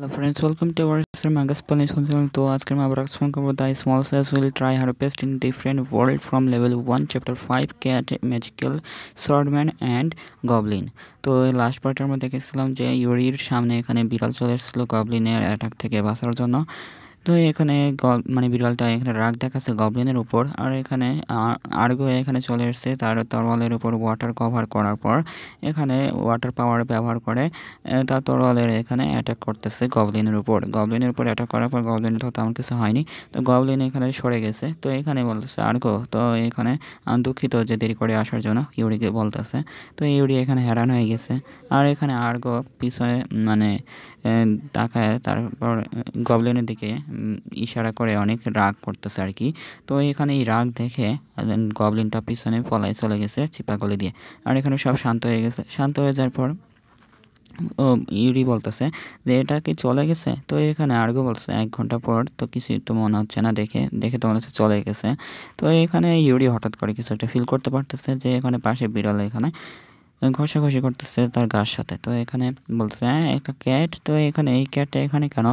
Hello friends, welcome to our Magas Channel. So, ask my Braxman cover the small cells will try her best in different world from level 1 chapter 5 cat magical swordman and goblin তো last পার্টের মধ্যে দেখেছিলাম যে ইউরির সামনে এখানে বিড়াল চলে এসেছিলো গবলিনের অ্যাটাক থেকে বাঁচার জন্য তো এখানে মানে বিড়ালটা এখানে রাগ দেখাচ্ছে গবলিনের উপর আর এখানে আর্গো এখানে চলে এসছে তার তরোয়ালের উপর ওয়াটার কভার করার পর এখানে ওয়াটার পাওয়ার ব্যবহার করে তার তরোয়ালের এখানে অ্যাটাক করতেছে গবলিনের উপর গবলিনের উপর অ্যাটাক করার পর গবলিনের তো তেমন কিছু হয়নি তো গবলিন এখানে সরে গেছে তো এখানে বলতেছে আর্গো তো এখানে দুঃখিত যে দেরি করে আসার জন্য ইউরিকে বলতেছে তো ইউরি এখানে হ্যারান হয়ে গেছে আর এখানে আর্গো পিছনে মানে তাকায় তারপর গবলিনের দিকে ইশারা করে অনেক রাগ করতেছে আর কি তো এখানে এই রাগ দেখে গবলিনটা পিছনে পলাই চলে গেছে চিপাগলি দিয়ে আর এখানে সব শান্ত হয়ে গেছে শান্ত হয়ে যাওয়ার পর ও ইউরি বলতেছে যে এটা কি চলে গেছে তো এখানে আর্গো বলছে এক ঘন্টা পর তো কিছু তো মনে হচ্ছে না দেখে দেখে তোমার কাছে চলে গেছে তো এখানে ইউরি হঠাৎ করে কিছু একটা ফিল করতে পারতেছে যে এখানে পাশে বিড়াল এখানে ঘষাঘষি করতেছে তার গার সাথে তো এখানে বলছে হ্যাঁ একটা ক্যাট তো এখানে এই ক্যাটটা এখানে কেন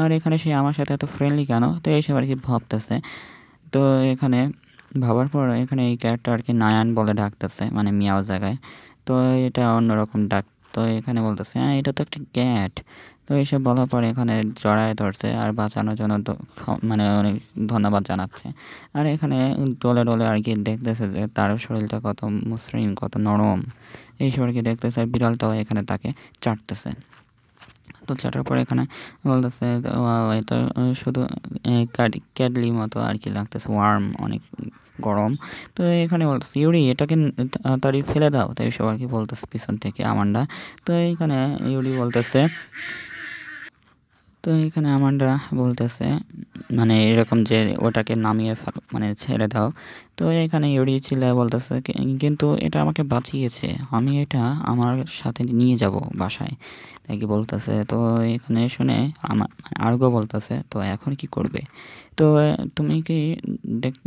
আর এখানে সে আমার সাথে এত ফ্রেন্ডলি কেন তো এইসব আর কি ভাবতেছে তো এখানে ভাবার পর এখানে এই ক্যাটটা আর কি নায়ান বলে ডাকতেছে মানে মিয়াও জায়গায় তো এটা অন্যরকম ডাক তো এখানে বলতেছে হ্যাঁ এটা তো একটা ক্যাট তো এইসব বলার পরে এখানে জড়ায় ধরছে আর বাঁচানোর জন্য মানে অনেক ধন্যবাদ জানাচ্ছে আর এখানে ডলে ডলে আর কি দেখতেছে যে তার শরীরটা কত মসৃণ কত নরম এইসব আর কি দেখতেছে আর বিড়ালটাও এখানে তাকে চাটতেছে তো চাটার পরে এখানে বলতেছে এটা শুধু ক্যাডলি মতো আর কি লাগতেছে ওয়ার্ম অনেক গরম তো এখানে বলতেছে ইউরি এটাকে তাড়াতাড়ি ফেলে দাও তাই কি বলতেছে পিছন থেকে আমান্ডা তো এখানে ইউরি বলতেছে তো এখানে আমাররা বলতেছে মানে এরকম যে ওটাকে নামিয়ে ফেল মানে ছেড়ে দাও তো এখানে ইউরি ছিল বলতেছে কিন্তু এটা আমাকে বাঁচিয়েছে আমি এটা আমার সাথে নিয়ে যাব বাসায় তাই কি বলতেছে তো এখানে শুনে আমার আর্গো বলতেছে তো এখন কি করবে তো তুমি কি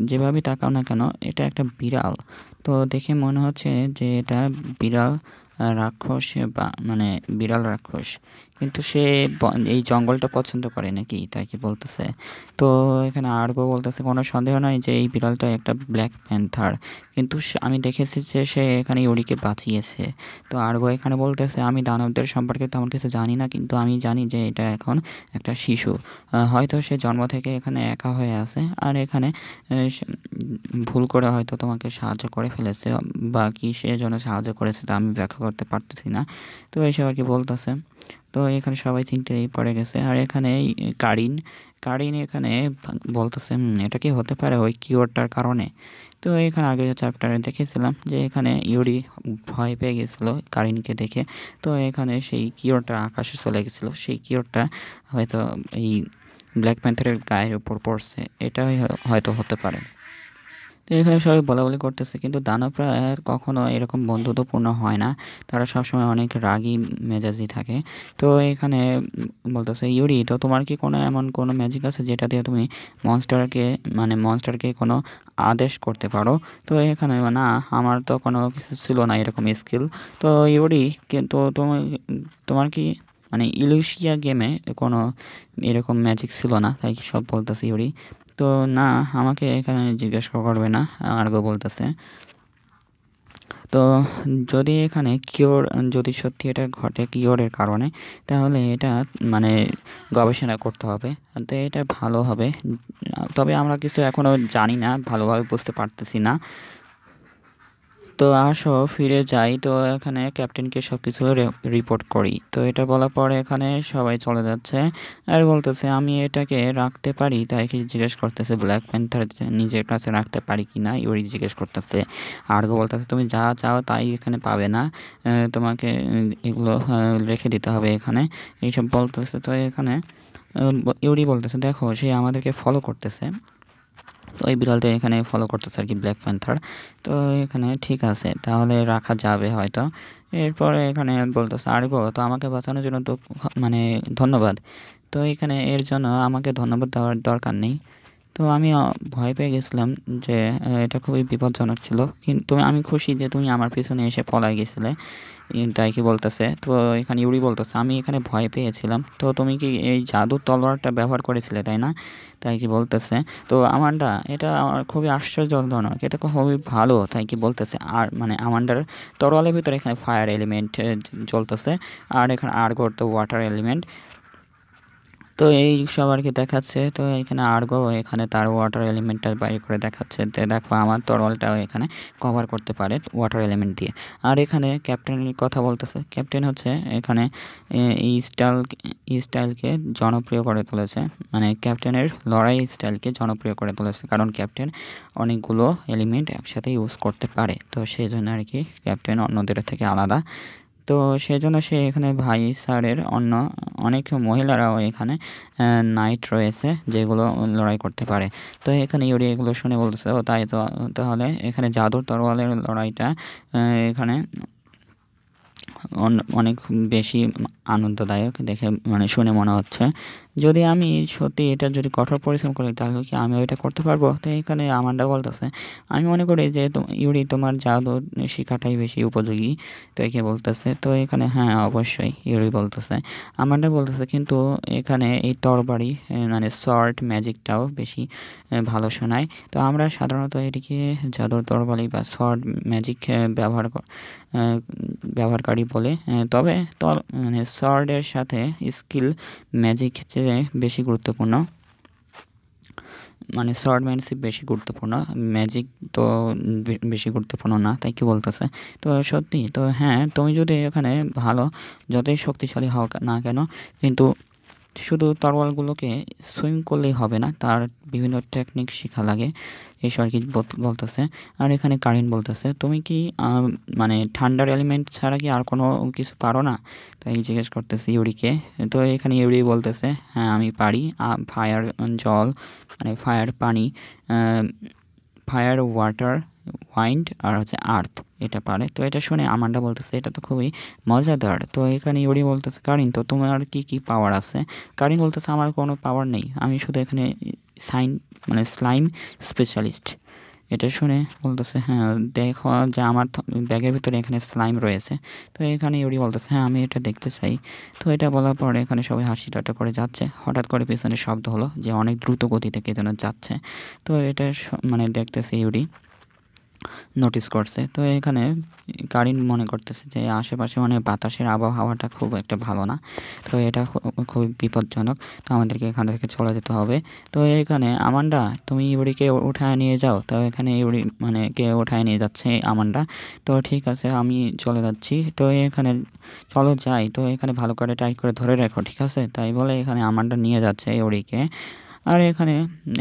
যেভাবে তাকাও না কেন এটা একটা বিড়াল তো দেখে মনে হচ্ছে যে এটা বিড়াল রাক্ষস বা মানে বিড়াল রাক্ষস কিন্তু সে এই জঙ্গলটা পছন্দ করে নাকি তাই কি বলতেছে তো এখানে আর্গো বলতেছে কোনো সন্দেহ নয় যে এই বিড়ালটা একটা ব্ল্যাক প্যান্থার কিন্তু আমি দেখেছি যে সে এখানে ইউরিকে বাঁচিয়েছে তো আর্গো এখানে বলতেছে আমি দানবদের সম্পর্কে তেমন কিছু জানি না কিন্তু আমি জানি যে এটা এখন একটা শিশু হয়তো সে জন্ম থেকে এখানে একা হয়ে আছে আর এখানে ভুল করে হয়তো তোমাকে সাহায্য করে ফেলেছে বা কি সে জন্য সাহায্য করেছে তা আমি ব্যাখ্যা করতে পারতেছি না তো এসব আর কি বলতেছে তো এখানে সবাই চিনতেই পড়ে গেছে আর এখানে কারিন কারিন এখানে বলতেছে এটা কি হতে পারে ওই কিওরটার কারণে তো এখানে আগে চ্যাপ্টারে দেখেছিলাম যে এখানে ইউরি ভয় পেয়ে গেছিলো কারিনকে দেখে তো এখানে সেই কিওরটা আকাশে চলে গেছিলো সেই কিওরটা হয়তো এই ব্ল্যাক প্যান্থারের গায়ের উপর পড়ছে এটাই হয়তো হতে পারে তো এখানে সবাই বলা বলি করতেছে কিন্তু দানবরা কখনো এরকম বন্ধুত্বপূর্ণ হয় না তারা সবসময় অনেক রাগি মেজাজি থাকে তো এখানে বলতেছে ইউরি তো তোমার কি কোনো এমন কোনো ম্যাজিক আছে যেটা দিয়ে তুমি মনস্টারকে মানে মনস্টারকে কোনো আদেশ করতে পারো তো এখানে না আমার তো কোনো কিছু ছিল না এরকম স্কিল তো ইউরি কিন্তু তোমার তোমার কি মানে ইলুশিয়া গেমে কোনো এরকম ম্যাজিক ছিল না তাই সব বলতেছে ইউরি তো না আমাকে এখানে জিজ্ঞেস করবে না আর্গো বলতেছে তো যদি এখানে কিওর যদি সত্যি এটা ঘটে কিওরের কারণে তাহলে এটা মানে গবেষণা করতে হবে তো এটা ভালো হবে তবে আমরা কিছু এখনও জানি না ভালোভাবে বুঝতে পারতেছি না তো আসো ফিরে যাই তো এখানে ক্যাপ্টেনকে সব কিছু রিপোর্ট করি তো এটা বলার পরে এখানে সবাই চলে যাচ্ছে আর বলতেছে আমি এটাকে রাখতে পারি তাই কি জিজ্ঞেস করতেছে ব্ল্যাক প্যান্থার নিজের কাছে রাখতে পারি কি না ইউরি জিজ্ঞেস করতেছে তো বলতেছে তুমি যা চাও তাই এখানে পাবে না তোমাকে এগুলো রেখে দিতে হবে এখানে এইসব বলতেছে তো এখানে ইউরি বলতেছে দেখো সে আমাদেরকে ফলো করতেছে তো এই বিড়ালটা এখানে ফলো করতেছে আর কি ব্ল্যাক প্যান্থার তো এখানে ঠিক আছে তাহলে রাখা যাবে হয়তো এরপরে এখানে বলতেছে আরে তো আমাকে বাঁচানোর জন্য তো মানে ধন্যবাদ তো এখানে এর জন্য আমাকে ধন্যবাদ দেওয়ার দরকার নেই তো আমি ভয় পেয়ে গেছিলাম যে এটা খুবই বিপজ্জনক ছিল কিন্তু আমি খুশি যে তুমি আমার পিছনে এসে পলাই গেছিলে তাই কি বলতেছে তো এখানে ইউরি বলতেছে আমি এখানে ভয় পেয়েছিলাম তো তুমি কি এই জাদু তলোয়ারটা ব্যবহার করেছিলে তাই না তাই কি বলতেছে তো আমান্ডা এটা আমার খুবই আশ্চর্যজনক এটা খুবই ভালো তাই কি বলতেছে আর মানে আমান্ডার তরোয়ালের ভিতরে এখানে ফায়ার এলিমেন্ট জ্বলতেছে আর এখানে আর তো ওয়াটার এলিমেন্ট তো এই সব আর কি দেখাচ্ছে তো এখানে আর্গো এখানে তার ওয়াটার এলিমেন্টটা বাইরে করে দেখাচ্ছে দেখো আমার তরলটাও এখানে কভার করতে পারে ওয়াটার এলিমেন্ট দিয়ে আর এখানে ক্যাপ্টেনের কথা বলতেছে ক্যাপ্টেন হচ্ছে এখানে এই স্টাইল এই স্টাইলকে জনপ্রিয় করে তুলেছে মানে ক্যাপ্টেনের লড়াই স্টাইলকে জনপ্রিয় করে তুলেছে কারণ ক্যাপ্টেন অনেকগুলো এলিমেন্ট একসাথে ইউজ করতে পারে তো সেই জন্য আর কি ক্যাপ্টেন অন্যদের থেকে আলাদা তো সেজন্য সে এখানে ভাই স্যারের অন্য অনেক মহিলারাও এখানে নাইট রয়েছে যেগুলো লড়াই করতে পারে তো এখানে ইউরি এগুলো শুনে বলছে ও তাই তো তাহলে এখানে জাদুর তরোয়ালের লড়াইটা এখানে অনেক বেশি আনন্দদায়ক দেখে মানে শুনে মনে হচ্ছে যদি আমি সত্যি এটা যদি কঠোর পরিশ্রম করি তাহলে কি আমি ওইটা করতে পারবো তো এখানে আমারটা বলতেছে আমি মনে করি যে ইউরি তোমার জাদু শেখাটাই বেশি উপযোগী তো একে বলতেছে তো এখানে হ্যাঁ অবশ্যই ইউরি বলতেছে আমারটা বলতেছে কিন্তু এখানে এই তরবারি মানে শর্ট ম্যাজিকটাও বেশি ভালো শোনায় তো আমরা সাধারণত এটিকে জাদুর তরবারি বা শর্ট ম্যাজিক ব্যবহার ব্যবহারকারী বলে তবে মানে শর্টের সাথে স্কিল ম্যাজিক সবচেয়ে বেশি গুরুত্বপূর্ণ মানে শর্টম্যানশিপ বেশি গুরুত্বপূর্ণ ম্যাজিক তো বেশি গুরুত্বপূর্ণ না তাই কি বলতেছে তো সত্যি তো হ্যাঁ তুমি যদি এখানে ভালো যতই শক্তিশালী হও না কেন কিন্তু শুধু তরোয়ালগুলোকে সুইং করলেই হবে না তার বিভিন্ন টেকনিক শেখা লাগে এই আর কি বলতেছে আর এখানে কারেন্ট বলতেছে তুমি কি মানে ঠান্ডার এলিমেন্ট ছাড়া কি আর কোনো কিছু পারো না তাই জিজ্ঞেস করতেছে ইউরিকে তো এখানে ইউরি বলতেছে হ্যাঁ আমি পারি ফায়ার জল মানে ফায়ার পানি ফায়ার ওয়াটার ওয়াইন্ড আর হচ্ছে আর্থ এটা পারে তো এটা শুনে আমারটা বলতেছে এটা তো খুবই মজাদার তো এখানে ইউরি বলতেছে কারিন তো তোমার কি কি পাওয়ার আছে কারিন বলতেছে আমার কোনো পাওয়ার নেই আমি শুধু এখানে সাইন মানে স্লাইম স্পেশালিস্ট এটা শুনে বলতেছে হ্যাঁ দেখো যে আমার ব্যাগের ভিতরে এখানে স্লাইম রয়েছে তো এখানে ইউরি বলতেছে হ্যাঁ আমি এটা দেখতে চাই তো এটা বলার পরে এখানে সবাই হাসি টাটা করে যাচ্ছে হঠাৎ করে পেছনে শব্দ হলো যে অনেক দ্রুত গতিতে কে যেন যাচ্ছে তো এটা মানে দেখতেছে ইউরি নোটিস করছে তো এখানে কারিন মনে করতেছে যে আশেপাশে মানে বাতাসের আবহাওয়াটা খুব একটা ভালো না তো এটা খুবই বিপজ্জনক তো আমাদেরকে এখান থেকে চলে যেতে হবে তো এখানে আমান্ডা তুমি ইউরিকে উঠায় নিয়ে যাও তো এখানে ইউরি মানে কে উঠায় নিয়ে যাচ্ছে আমান্ডা তো ঠিক আছে আমি চলে যাচ্ছি তো এখানে চলো যাই তো এখানে ভালো করে টাইট করে ধরে রাখো ঠিক আছে তাই বলে এখানে আমান্ডা নিয়ে যাচ্ছে ইউরিকে আর এখানে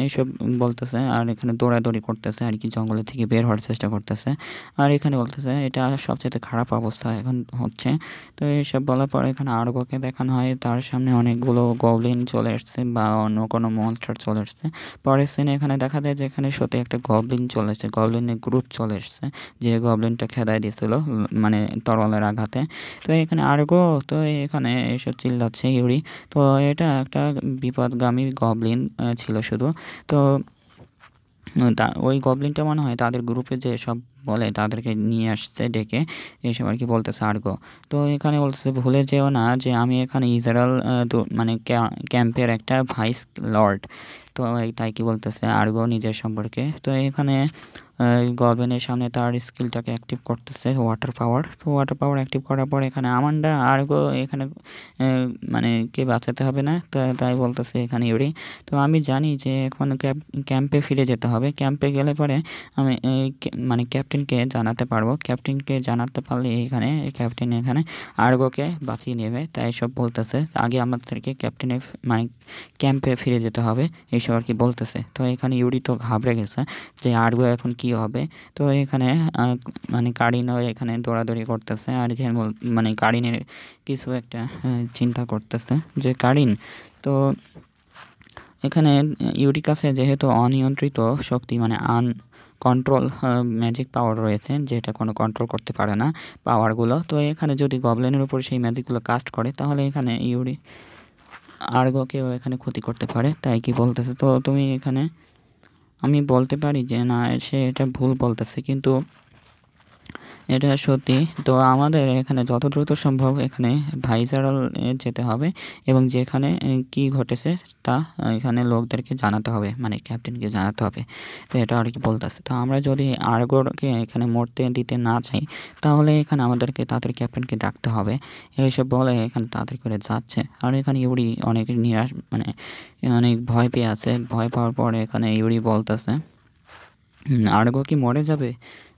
এইসব বলতেছে আর এখানে দৌড়াদৌড়ি করতেছে আর কি জঙ্গলে থেকে বের হওয়ার চেষ্টা করতেছে আর এখানে বলতেছে এটা সবচেয়ে খারাপ অবস্থা এখন হচ্ছে তো এইসব বলার পর এখানে আরগোকে দেখানো হয় তার সামনে অনেকগুলো গবলিন চলে আসছে বা অন্য কোনো মনস্টার চলে আসছে পরের সিনে এখানে দেখা যায় যে এখানে সত্যি একটা গবলিন চলে আসছে গবলিনের গ্রুপ চলে আসছে যে গবলিনটা খেদাই দিয়েছিল মানে তরলের আঘাতে তো এখানে আরগো তো এখানে এসব চিল্লাচ্ছে ইউরি তো এটা একটা বিপদগামী গবলিন ছিল শুধু তো তা ওই গবলিনটা মনে হয় তাদের গ্রুপে যে সব বলে তাদেরকে নিয়ে আসছে ডেকে এইসব আর কি বলতেছে আর্গো তো এখানে বলতেছে ভুলে যেও না যে আমি এখানে ইসরায়েল মানে ক্যাম্পের একটা ভাইস লর্ড তো তাই কি বলতেছে আর্গো নিজের সম্পর্কে তো এখানে গভেনের সামনে তার স্কিলটাকে অ্যাক্টিভ করতেছে ওয়াটার পাওয়ার তো ওয়াটার পাওয়ার অ্যাক্টিভ করার পর এখানে আমান্ডা আর এখানে মানে কে বাঁচাতে হবে না তাই বলতেছে এখানে ইউরি তো আমি জানি যে এখন ক্যাম্পে ফিরে যেতে হবে ক্যাম্পে গেলে পরে আমি মানে ক্যাপ্টেনকে জানাতে পারবো ক্যাপ্টেনকে জানাতে পারলে এখানে ক্যাপ্টেন এখানে আর্গোকে বাঁচিয়ে নেবে তাই সব বলতেছে আগে আমাদেরকে ক্যাপ্টেনে মানে ক্যাম্পে ফিরে যেতে হবে এইসব আর কি বলতেছে তো এখানে ইউরি তো ঘাবড়ে গেছে যে আর্গো এখন কি কি হবে তো এখানে মানে কারিন এখানে দৌড়াদৌড়ি করতেছে আর এখানে মানে কারিনের কিছু একটা চিন্তা করতেছে যে কারিন তো এখানে ইউরিকাসে যেহেতু অনিয়ন্ত্রিত শক্তি মানে আন কন্ট্রোল ম্যাজিক পাওয়ার রয়েছে যেটা কোনো কন্ট্রোল করতে পারে না পাওয়ারগুলো তো এখানে যদি গবলেনের উপর সেই ম্যাজিকগুলো কাস্ট করে তাহলে এখানে ইউরি আর্গকেও এখানে ক্ষতি করতে পারে তাই কি বলতেছে তো তুমি এখানে আমি বলতে পারি যে না সে এটা ভুল বলতেছে কিন্তু এটা সত্যি তো আমাদের এখানে যত দ্রুত সম্ভব এখানে ভাইজারাল যেতে হবে এবং যেখানে কি ঘটেছে তা এখানে লোকদেরকে জানাতে হবে মানে ক্যাপ্টেনকে জানাতে হবে তো এটা আর কি বলতেছে তো আমরা যদি আর্গোরকে এখানে মরতে দিতে না চাই তাহলে এখানে আমাদেরকে তাদের ক্যাপ্টেনকে ডাকতে হবে এইসব বলে এখানে তাড়াতাড়ি করে যাচ্ছে আর এখানে ইউরি অনেক নিরাশ মানে অনেক ভয় পেয়ে আছে ভয় পাওয়ার পরে এখানে ইউরি বলতেছে আর্গো কি মরে যাবে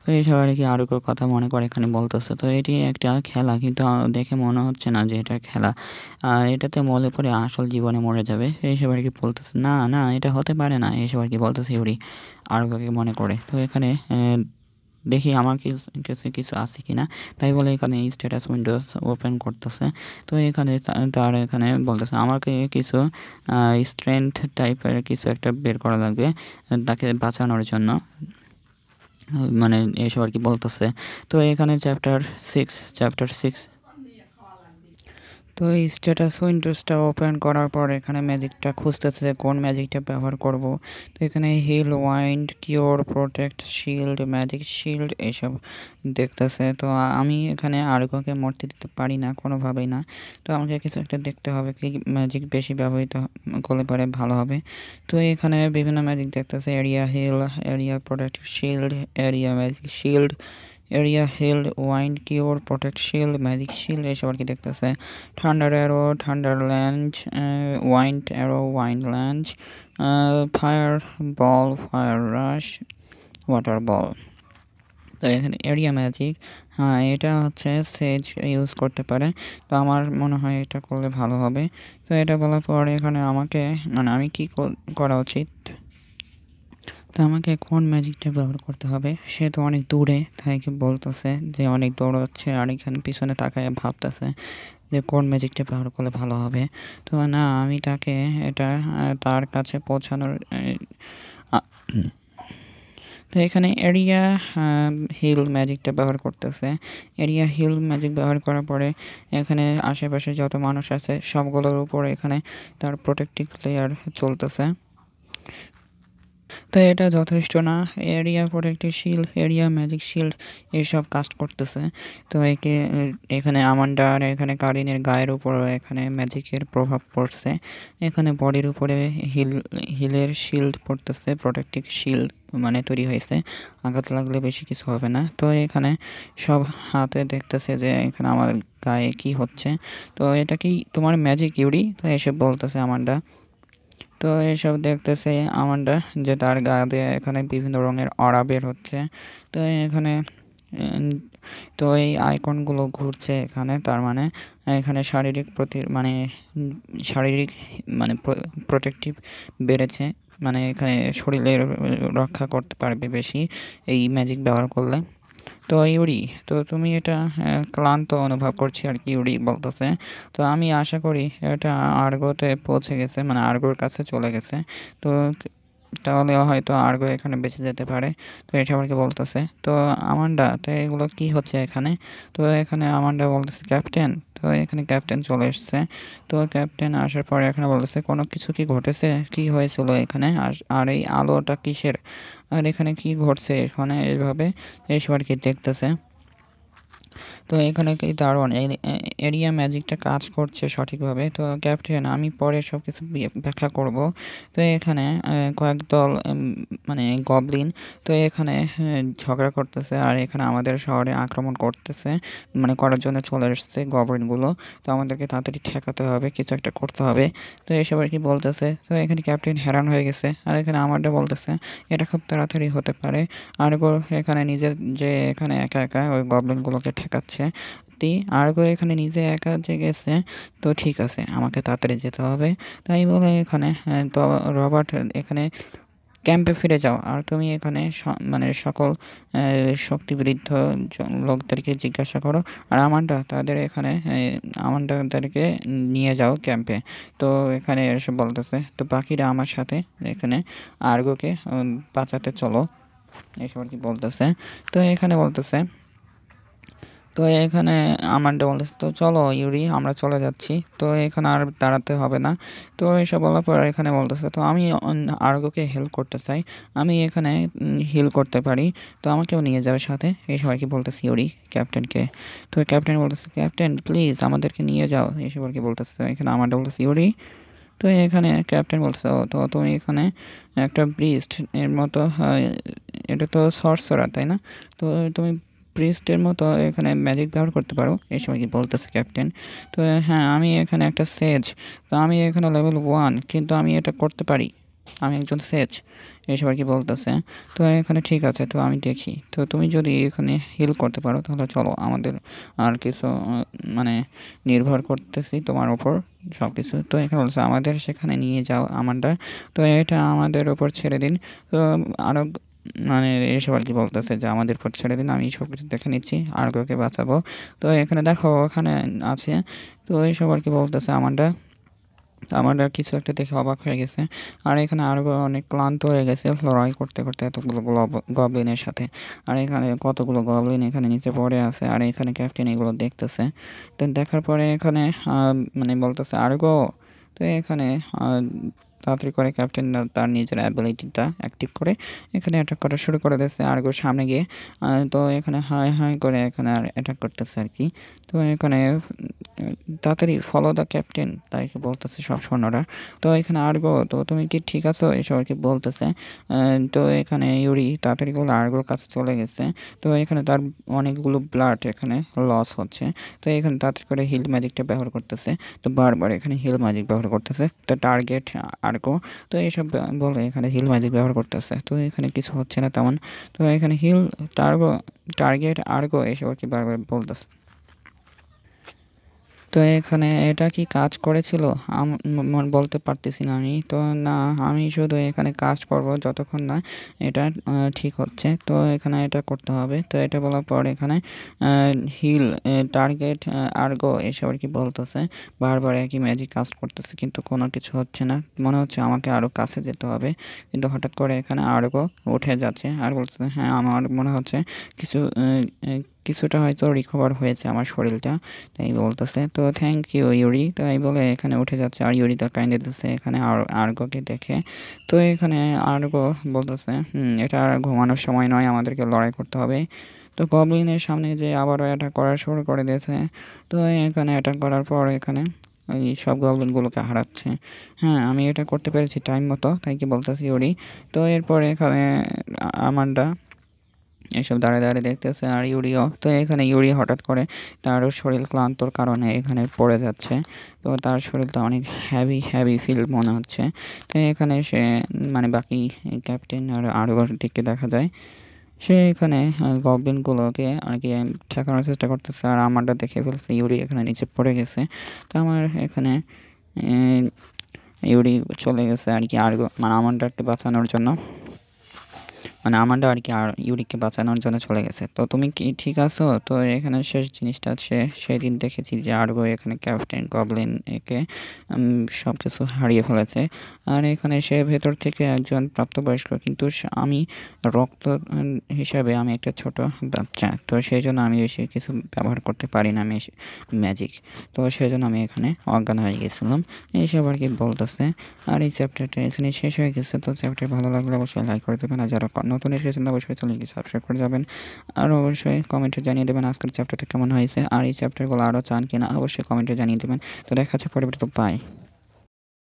তো এই সবারই আরোগ্যর কথা মনে করে এখানে বলতেছে তো এটি একটা খেলা কিন্তু দেখে মনে হচ্ছে না যে এটা খেলা এটাতে মনে পড়ে আসল জীবনে মরে যাবে এইসব আর কি বলতেছে না না এটা হতে পারে না এইসব আর কি বলতেছে ইউরি আরোগ্যকে মনে করে তো এখানে দেখি আমার কিছু কিছু আছে কি না তাই বলে এখানে স্ট্যাটাস উইন্ডোজ ওপেন করতেছে তো এখানে তার এখানে বলতেছে আমাকে কিছু স্ট্রেংথ টাইপের কিছু একটা বের করা লাগবে তাকে বাঁচানোর জন্য মানে এসব আর কি বলতেছে তো এখানে চ্যাপ্টার সিক্স চ্যাপ্টার সিক্স তো এই স্ট্যাটাস উইন্ডোজটা ওপেন করার পর এখানে ম্যাজিকটা খুঁজতেছে যে কোন ম্যাজিকটা ব্যবহার করব তো এখানে heal wind cure protect shield magic shield এসব দেখতেছে তো আমি এখানে আর্গকে মরতে দিতে পারি না কোনোভাবেই না তো আমাকে কিছু একটা দেখতে হবে কি ম্যাজিক বেশি ব্যবহৃত করলে পরে ভালো হবে তো এখানে বিভিন্ন ম্যাজিক দেখতেছে area heal area protect shield area magic shield area heal wind cure protect shield magic shield এসব আর কি দেখতেছে thunder arrow thunder lance wind arrow wind lance fire ball fire rush water ball তো এখানে area magic হ্যাঁ এটা হচ্ছে সেজ use করতে পারে তো আমার মনে হয় এটা করলে ভালো হবে তো এটা বলার পর এখানে আমাকে মানে আমি কী করা উচিত তো আমাকে কোন ম্যাজিকটা ব্যবহার করতে হবে সে তো অনেক দূরে তাইকে বলতেছে যে অনেক দৌড়াচ্ছে আর এখানে পিছনে তাকায় ভাবতেছে যে কোন ম্যাজিকটা ব্যবহার করলে ভালো হবে তো না আমি তাকে এটা তার কাছে পৌঁছানোর তো এখানে এরিয়া হিল ম্যাজিকটা ব্যবহার করতেছে এরিয়া হিল ম্যাজিক ব্যবহার করার পরে এখানে আশেপাশে যত মানুষ আছে সবগুলোর উপর এখানে তার প্রোটেক্টিভ লেয়ার চলতেছে সাথে এটা যথেষ্ট না area protective shield area magic shield এসব কাজ করতেছে তো একে এখানে আমান্ডার এখানে কারিনের গায়ের উপর এখানে ম্যাজিকের প্রভাব পড়ছে এখানে বডির উপরে হিল হিলের শিল্ড পড়তেছে প্রোটেক্টিভ শিল্ড মানে তৈরি হয়েছে আঘাত লাগলে বেশি কিছু হবে না তো এখানে সব হাতে দেখতেছে যে এখানে আমার গায়ে কি হচ্ছে তো এটা কি তোমার ম্যাজিক ইউরি তো এসে বলতেছে আমান্ডা তো এইসব দেখতেছে আমারটা যে তার গা দিয়ে এখানে বিভিন্ন রঙের অড়া বের হচ্ছে তো এখানে তো এই আইকনগুলো ঘুরছে এখানে তার মানে এখানে শারীরিক প্রতি মানে শারীরিক মানে প্রোটেকটিভ বেড়েছে মানে এখানে শরীরের রক্ষা করতে পারবে বেশি এই ম্যাজিক ব্যবহার করলে তো ইউরি তো তুমি এটা ক্লান্ত অনুভব করছি আর কি ইউরি বলতেছে তো আমি আশা করি এটা আর্গোতে পৌঁছে গেছে মানে আর্গোর কাছে চলে গেছে তো তাহলে হয়তো আর্গো এখানে বেঁচে যেতে পারে তো এটা আমাকে বলতেছে তো আমান্ডা তো এগুলো কি হচ্ছে এখানে তো এখানে আমান্ডা বলতেছে ক্যাপ্টেন তো এখানে ক্যাপ্টেন চলে এসছে তো ক্যাপ্টেন আসার পরে এখানে বলেছে কোনো কিছু কি ঘটেছে কি হয়েছিল এখানে আর এই আলোটা কিসের আর এখানে কি ঘটছে এখানে এসব এসবার কি দেখতেছে তো এখানে কি দারুণ এরিয়া ম্যাজিকটা কাজ করছে সঠিকভাবে তো ক্যাপ্টেন আমি পরে সব কিছু ব্যাখ্যা করব তো এখানে কয়েক দল মানে গবলিন তো এখানে ঝগড়া করতেছে আর এখানে আমাদের শহরে আক্রমণ করতেছে মানে করার জন্য চলে এসছে গবলিনগুলো তো আমাদেরকে তাড়াতাড়ি ঠেকাতে হবে কিছু একটা করতে হবে তো এসব আর কি বলতেছে তো এখানে ক্যাপ্টেন হেরান হয়ে গেছে আর এখানে আমারটা বলতেছে এটা খুব তাড়াতাড়ি হতে পারে আর এখানে নিজের যে এখানে একা একা ওই গবলিনগুলোকে ঠেকা দেখাচ্ছে সত্যি আর্গো এখানে নিজে একা যে গেছে তো ঠিক আছে আমাকে তাড়াতাড়ি যেতে হবে তাই বলে এখানে তো রবার্ট এখানে ক্যাম্পে ফিরে যাও আর তুমি এখানে মানে সকল শক্তিবৃদ্ধ লোকদেরকে জিজ্ঞাসা করো আর আমানটা তাদের এখানে আমানটা তাদেরকে নিয়ে যাও ক্যাম্পে তো এখানে এসব বলতেছে তো বাকিরা আমার সাথে এখানে আর্গোকে বাঁচাতে চলো এসব আর কি বলতেছে তো এখানে বলতেছে তো এখানে আমারটা বলেছে তো চলো ইউরি আমরা চলে যাচ্ছি তো এখানে আর দাঁড়াতে হবে না তো এসব বলার পর এখানে বলতেছে তো আমি আরগোকে হেল্প করতে চাই আমি এখানে হিল করতে পারি তো আমাকেও নিয়ে যাবে সাথে এই সবাইকে বলতেছি ইউরি ক্যাপ্টেনকে তো ক্যাপ্টেন বলতেছে ক্যাপ্টেন প্লিজ আমাদেরকে নিয়ে যাও এসব আর কি বলতেছে এখানে আমারটা বলতেছে ইউরি তো এখানে ক্যাপ্টেন বলছে তো তুমি এখানে একটা ব্রিস্ট এর মতো হ্যাঁ, এটা তো সরসরা তাই না তো তুমি প্রিস্টের মতো এখানে ম্যাজিক ব্যবহার করতে পারো এই সময় কি বলতেছে ক্যাপ্টেন তো হ্যাঁ আমি এখানে একটা সেজ তো আমি এখানে লেভেল ওয়ান কিন্তু আমি এটা করতে পারি আমি একজন সেচ এসব আর কি বলতেছে তো এখানে ঠিক আছে তো আমি দেখি তো তুমি যদি এখানে হিল করতে পারো তাহলে চলো আমাদের আর কিছু মানে নির্ভর করতেছি তোমার ওপর সব কিছু তো এখানে বলছে আমাদের সেখানে নিয়ে যাও আমারটা তো এটা আমাদের ওপর ছেড়ে দিন তো আরও মানে এসব আর কি বলতেছে যে আমাদের পথ ছেড়ে দিন আমি সব কিছু দেখে নিচ্ছি আর কাউকে বাঁচাবো তো এখানে দেখো ওখানে আছে তো এইসব আর কি বলতেছে আমারটা আমরা কিছু একটা দেখে অবাক হয়ে গেছে আর এখানে আরও অনেক ক্লান্ত হয়ে গেছে লড়াই করতে করতে এতগুলো গবলিনের সাথে আর এখানে কতগুলো গবলিন এখানে নিচে পড়ে আছে আর এখানে ক্যাপ্টেন এগুলো দেখতেছে তো দেখার পরে এখানে মানে বলতেছে আরগো তো এখানে তাড়াতাড়ি করে ক্যাপ্টেন তার নিজের অ্যাবিলিটিটা অ্যাক্টিভ করে এখানে অ্যাটাক করা শুরু করে দিয়েছে আর সামনে গিয়ে তো এখানে হাই হাই করে এখানে আর অ্যাটাক করতেছে আর কি তো এখানে তাড়াতাড়ি ফলো দ্য ক্যাপ্টেন তাইকে বলতেছে সব সৈন্যরা তো এখানে আর্গো তো তুমি কি ঠিক আছো এসব আর কি বলতেছে তো এখানে ইউরি তাড়াতাড়ি করে আর্গোর কাছে চলে গেছে তো এখানে তার অনেকগুলো ব্লাড এখানে লস হচ্ছে তো এখানে তাড়াতাড়ি করে হিল ম্যাজিকটা ব্যবহার করতেছে তো বারবার এখানে হিল ম্যাজিক ব্যবহার করতেছে তো টার্গেট আর কো তো এইসব বলে এখানে হিল ম্যাজিক ব্যবহার করতেছে তো এখানে কিছু হচ্ছে না তেমন তো এখানে হিল টার্গো টার্গেট আর্গো এইসব আর কি বারবার বলতেছে তো এখানে এটা কি কাজ করেছিল বলতে পারতেছি না আমি তো না আমি শুধু এখানে কাজ করব যতক্ষণ না এটা ঠিক হচ্ছে তো এখানে এটা করতে হবে তো এটা বলার পর এখানে হিল টার্গেট আর্গো এসব আর কি বলতেছে বারবার একই ম্যাজিক কাজ করতেছে কিন্তু কোনো কিছু হচ্ছে না মনে হচ্ছে আমাকে আরও কাছে যেতে হবে কিন্তু হঠাৎ করে এখানে আর্গো উঠে যাচ্ছে আর বলতেছে হ্যাঁ আমার মনে হচ্ছে কিছু কিছুটা হয়তো রিকভার হয়েছে আমার শরীরটা তাই বলতেছে তো থ্যাংক ইউ ইউরি তাই বলে এখানে উঠে যাচ্ছে আর ইউরি কাইন্ডে দিতেছে এখানে আর আর্গকে দেখে তো এখানে আর্গ বলতেছে হুম এটা আর ঘুমানোর সময় নয় আমাদেরকে লড়াই করতে হবে তো গবলিনের সামনে যে আবারও অ্যাটাক করা শুরু করে দিয়েছে তো এখানে অ্যাটাক করার পর এখানে ওই সব গবলিনগুলোকে হারাচ্ছে হ্যাঁ আমি এটা করতে পেরেছি টাইম মতো তাই কি বলতেছি ওরি তো এরপরে এখানে আমান্ডা এসব দাঁড়িয়ে দাঁড়িয়ে দেখতেছে আর ইউরিও তো এখানে ইউরি হঠাৎ করে তার শরীর ক্লান্তর কারণে এখানে পড়ে যাচ্ছে তো তার শরীরটা অনেক হ্যাভি হ্যাভি ফিল মনে হচ্ছে তো এখানে সে মানে বাকি ক্যাপ্টেন আর আরও দিকে দেখা যায় সে এখানে গভর্নমেন্টগুলোকে আর কি ঠেকানোর চেষ্টা করতেছে আর আমারটা দেখে ফেলছে ইউরি এখানে নিচে পড়ে গেছে তো আমার এখানে ইউরি চলে গেছে আর কি আর মানে আমারটা বাঁচানোর জন্য মানে আমারটা আর কি আর ইউরিককে বাঁচানোর জন্য চলে গেছে তো তুমি কি ঠিক আছো তো এখানে শেষ জিনিসটা আছে সেদিন দেখেছি যে আরও এখানে ক্যাপ্টেন গবলিন একে সব কিছু হারিয়ে ফেলেছে আর এখানে সে ভেতর থেকে একজন প্রাপ্তবয়স্ক কিন্তু আমি রক্ত হিসাবে আমি একটা ছোট বাচ্চা তো সেই জন্য আমি এসে কিছু ব্যবহার করতে পারি না আমি ম্যাজিক তো সেই জন্য আমি এখানে অজ্ঞান হয়ে গেছিলাম এইসব আর কি বলতেছে আর এই চ্যাপ্টারটা এখানে শেষ হয়ে গেছে তো চ্যাপ্টার ভালো লাগলে অবশ্যই লাইক করে দেবেন আর যারা নতুন এসেছেন অবশ্যই চ্যানেলটি সাবস্ক্রাইব করে যাবেন আর অবশ্যই কমেন্টে জানিয়ে দেবেন আজকের চ্যাপ্টারটা কেমন হয়েছে আর এই চ্যাপ্টারগুলো আরও চান কিনা অবশ্যই কমেন্টে জানিয়ে দেবেন তো দেখা যাচ্ছে পরিবর্তিত পাই